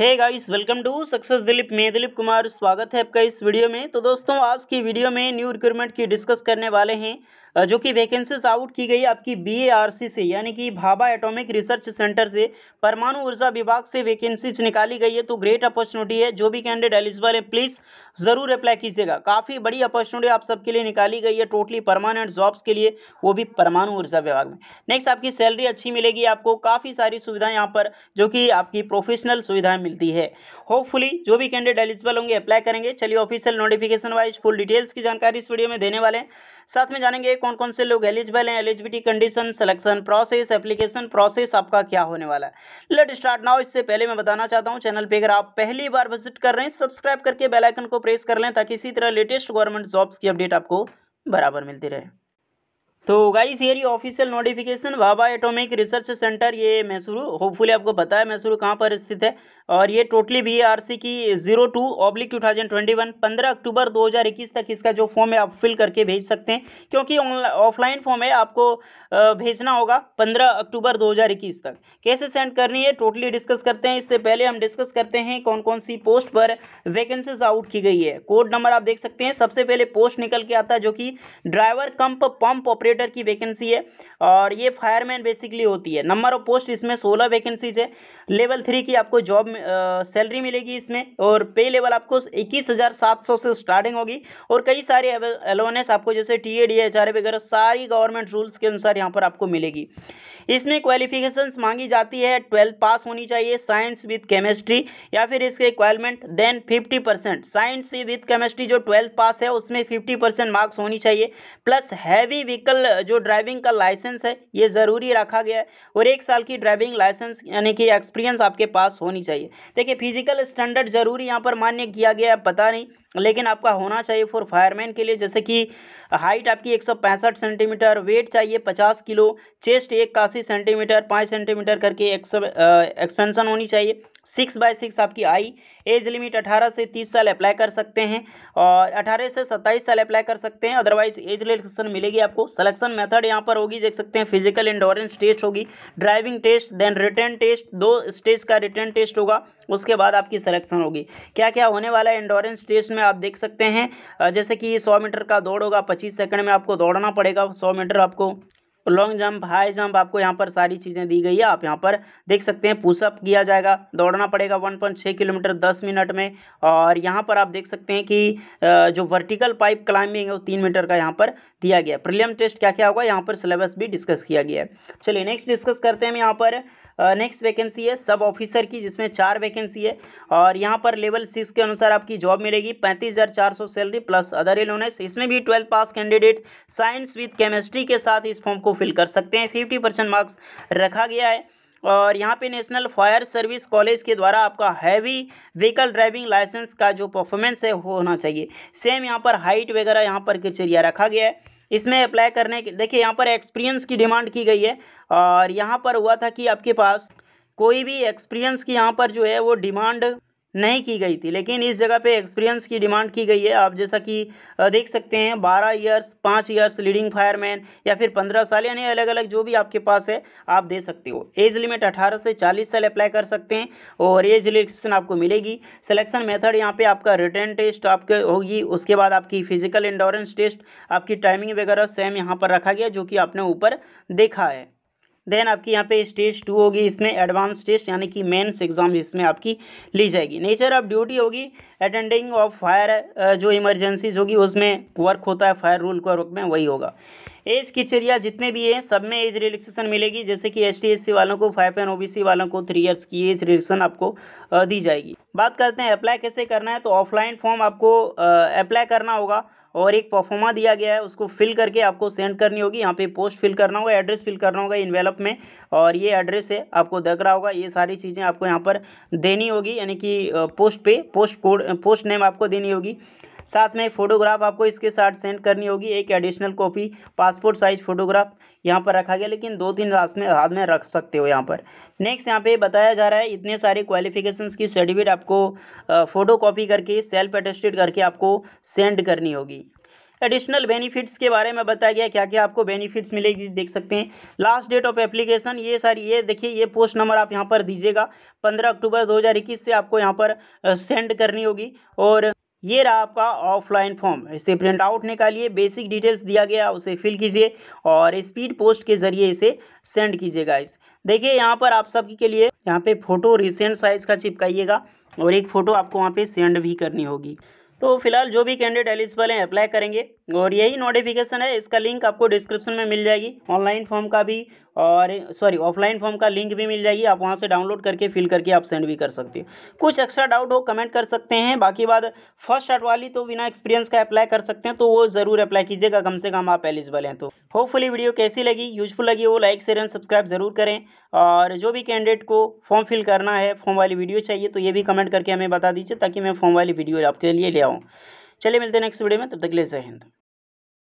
hey guys welcome to success Dilip मैं दिलीप कुमार स्वागत है आपका इस वीडियो में तो दोस्तों आज की वीडियो में न्यू रिक्रूटमेंट की डिस्कस करने वाले हैं जो कि वैकेंसीज आउट की गई आपकी बीएआरसी से यानी कि भाभा एटॉमिक रिसर्च सेंटर से परमाणु ऊर्जा विभाग से वैकेंसीज निकाली गई है तो ग्रेट अपॉर्चुनिटी है जो भी कैंडिडेट एलिजिबल है प्लीज़ ज़रूर अप्लाई कीजिएगा काफ़ी बड़ी अपॉर्चुनिटी आप सबके लिए निकाली गई है टोटली परमानेंट जॉब्स के लिए वो भी परमाणु ऊर्जा विभाग में नेक्स्ट आपकी सैलरी अच्छी मिलेगी आपको काफ़ी सारी सुविधाएँ यहाँ पर जो कि आपकी प्रोफेशनल सुविधाएँ मिलती है होपफुली जो भी कैंडिडेट एलिजिबल होंगे अप्लाई करेंगे चलिए official notification wise full details की जानकारी इस वीडियो में देने वाले हैं साथ में जानेंगे कौन कौन से लोग एलिजिबल हैं eligibility condition selection process application process आपका क्या होने वाला है लेट स्टार्ट नाउ इससे पहले मैं बताना चाहता हूँ चैनल पर अगर आप पहली बार विजिट कर रहे हैं सब्सक्राइब करके बेलाइकन को प्रेस कर लें ताकि इसी तरह लेटेस्ट गवर्नमेंट जॉब्स की अपडेट आपको बराबर मिलती रहे तो गाइस ये official notification Bhabha Atomic Research Centre ये मैसूरू होपफुली आपको पता है मैसूरू कहाँ पर स्थित है और ये टोटली बी आर सी की zero two oblique two thousand twenty one पंद्रह अक्टूबर दो हज़ार इक्कीस तक इसका जो फॉर्म है आप फिल करके भेज सकते हैं क्योंकि ऑफलाइन फॉर्म है आपको भेजना होगा पंद्रह अक्टूबर दो हज़ार इक्कीस तक कैसे सेंड करनी है टोटली डिस्कस करते हैं इससे पहले हम डिस्कस करते हैं कौन कौन सी पोस्ट पर वैकेंसीज आउट की गई है कोड नंबर आप देख सकते हैं सबसे पहले पोस्ट निकल के आता है जो कि ड्राइवर कंप पंप ऑपरेटर ऑपरेटर की वैकेंसी है और ये फायरमैन बेसिकली होती है नंबर ऑफ पोस्ट इसमें सोलह वैकेंसीज है लेवल थ्री की आपको जॉब सैलरी मिलेगी इसमें और पे लेवल आपको इक्कीस हज़ार सात सौ से स्टार्टिंग होगी और कई सारे अलोनेस आपको जैसे T A D H R वगैरह सारी गवर्नमेंट रूल्स के अनुसार यहाँ पर आपको मिलेगी इसमें क्वालिफिकेशन मांगी जाती है ट्वेल्थ पास होनी चाहिए साइंस विथ केमिस्ट्री या फिर इसके requirement then fifty percent science with chemistry जो ट्वेल्थ पास है उसमें फिफ्टी परसेंट मार्क्स होनी चाहिए प्लस हैवी व्हीकल ओरिजिनल जो ड्राइविंग का लाइसेंस है ये ज़रूरी रखा गया है और एक साल की ड्राइविंग लाइसेंस यानी कि एक्सपीरियंस आपके पास होनी चाहिए देखिए फिजिकल स्टैंडर्ड ज़रूरी यहाँ पर मान्य किया गया है पता नहीं लेकिन आपका होना चाहिए फॉर फायरमैन के लिए जैसे कि हाइट आपकी एक सेंटीमीटर वेट चाहिए पचास किलो चेस्ट एक सेंटीमीटर पाँच सेंटीमीटर करके एक्सपेंसन होनी चाहिए सिक्स बाय सिक्स आपकी आई एज लिमिट अठारह से तीस साल अप्लाई कर सकते हैं और अठारह से सत्ताईस साल अप्लाई कर सकते हैं अदरवाइज एज रिलेक्सेशन मिलेगी आपको सिलेक्शन मेथड यहाँ पर होगी देख सकते हैं फिजिकल इंडोरेंस टेस्ट होगी driving test then written test दो स्टेज का रिटर्न टेस्ट होगा उसके बाद आपकी सिलेक्शन होगी क्या क्या होने वाला है इंडोरेंस टेस्ट में आप देख सकते हैं जैसे कि सौ मीटर का दौड़ होगा पच्चीस सेकंड में आपको दौड़ना पड़ेगा सौ मीटर आपको लॉन्ग जंप हाई जंप आपको यहाँ पर सारी चीज़ें दी गई है आप यहाँ पर देख सकते हैं पुशअप किया जाएगा दौड़ना पड़ेगा 1.6 किलोमीटर 10 मिनट में और यहाँ पर आप देख सकते हैं कि जो वर्टिकल पाइप क्लाइंबिंग है वो तीन मीटर का यहाँ पर दिया गया प्रीलियम प्रिलियम टेस्ट क्या क्या होगा यहाँ पर सिलेबस भी डिस्कस किया गया है चलिए नेक्स्ट डिस्कस करते हैं हम यहाँ पर नेक्स्ट वैकेंसी है सब ऑफिसर की जिसमें चार वैकेंसी है और यहाँ पर लेवल सिक्स के अनुसार आपकी जॉब मिलेगी पैंतीस हज़ार चार सौ सैलरी प्लस अदर एलोनेस इसमें भी twelfth pass candidate science with chemistry के साथ इस फॉर्म को को फिल कर सकते हैं फिफ्टी परसेंट मार्क्स रखा गया है और यहाँ पे नेशनल फायर सर्विस कॉलेज के द्वारा आपका हैवी व्हीकल ड्राइविंग लाइसेंस का जो परफॉर्मेंस है वो होना चाहिए सेम यहाँ पर हाइट वगैरह यहाँ पर क्रिटेरिया रखा गया है इसमें अप्लाई करने के देखिए यहाँ पर एक्सपीरियंस की डिमांड की गई है और यहाँ पर हुआ था कि आपके पास कोई भी एक्सपीरियंस की यहाँ पर जो है वो डिमांड नहीं की गई थी लेकिन इस जगह पे एक्सपीरियंस की डिमांड की गई है आप जैसा कि देख सकते हैं 12 इयर्स 5 इयर्स लीडिंग फायरमैन या फिर 15 साल यानी अलग अलग जो भी आपके पास है आप दे सकते हो एज लिमिट 18 से 40 साल अप्लाई कर सकते हैं और एज रिलेक्शन आपको मिलेगी सिलेक्शन मेथड यहाँ पर आपका रिटर्न टेस्ट आपके होगी उसके बाद आपकी फिजिकल इंडोरेंस टेस्ट आपकी टाइमिंग वगैरह सेम यहाँ पर रखा गया जो कि आपने ऊपर देखा है देन आपकी यहाँ पे स्टेज टू होगी इसमें एडवांस स्टेज यानी कि मेन्स एग्जाम इसमें आपकी ली जाएगी नेचर ऑफ ड्यूटी होगी अटेंडिंग ऑफ फायर जो इमरजेंसीज होगी उसमें वर्क होता है फायर रूल का रूप में वही होगा एज क्रिटेरिया जितने भी हैं सब में एज रिलैक्सेशन मिलेगी जैसे कि एस टी वालों को फाइव एन ओ वालों को थ्री इयर्स की एज रिलैक्सेशन आपको दी जाएगी बात करते हैं अप्लाई कैसे करना है तो ऑफलाइन फॉर्म आपको अप्लाई करना होगा और एक परफॉर्मा दिया गया है उसको फिल करके आपको सेंड करनी होगी यहाँ पे पोस्ट फिल करना होगा एड्रेस फिल करना होगा इन्वेलप में और ये एड्रेस है आपको दख रहा होगा ये सारी चीज़ें आपको यहाँ पर देनी होगी यानी कि पोस्ट पे पोस्ट कोड पोस्ट नेम आपको देनी होगी साथ में फोटोग्राफ आपको इसके साथ सेंड करनी होगी एक additional copy passport size photograph यहाँ पर रखा गया लेकिन दो तीन रात में हाथ में रख सकते हो यहाँ पर नेक्स्ट यहाँ पे बताया जा रहा है इतने सारे क्वालिफिकेशंस की सर्टिफिकेट आपको फ़ोटो कॉपी करके सेल्फ अटेस्टेड करके आपको सेंड करनी होगी एडिशनल बेनिफिट्स के बारे में बताया गया क्या क्या आपको बेनिफिट्स मिलेगी देख सकते हैं लास्ट डेट ऑफ एप्लीकेशन ये सारी ये देखिए ये पोस्ट नंबर आप यहाँ पर दीजिएगा पंद्रह अक्टूबर 2021 से आपको यहाँ पर सेंड करनी होगी और ये रहा आपका ऑफलाइन फॉर्म इसे प्रिंट आउट निकालिए बेसिक डिटेल्स दिया गया उसे फिल कीजिए और स्पीड पोस्ट के जरिए इसे सेंड कीजिएगा इस देखिए यहाँ पर आप सबके के लिए यहाँ पे फोटो रिसेंट साइज का चिपकाइएगा और एक फ़ोटो आपको वहाँ पे सेंड भी करनी होगी तो फिलहाल जो भी कैंडिडेट एलिजिबल हैं अप्लाई करेंगे और यही नोटिफिकेशन है इसका लिंक आपको डिस्क्रिप्शन में मिल जाएगी ऑनलाइन फॉर्म का भी और सॉरी ऑफलाइन फॉर्म का लिंक भी मिल जाएगी आप वहाँ से डाउनलोड करके फिल करके आप सेंड भी कर सकते हो कुछ एक्स्ट्रा डाउट हो कमेंट कर सकते हैं बाकी बाद फर्स्ट स्टार्ट वाली तो बिना एक्सपीरियंस का अप्लाई कर सकते हैं तो वो ज़रूर अप्लाई कीजिएगा कम से कम आप एलिजिबल हैं तो होपफुली वीडियो कैसी लगी यूजफुल लगी वो लाइक शेयर एंड सब्सक्राइब ज़रूर करें और जो भी कैंडिडेट को फॉर्म फिल करना है फॉर्म वाली वीडियो चाहिए तो ये भी कमेंट करके हमें बता दीजिए ताकि मैं फॉर्म वाली वीडियो आपके लिए ले आऊँ चलिए मिलते हैं नेक्स्ट वीडियो में तब तक ले जय हिंद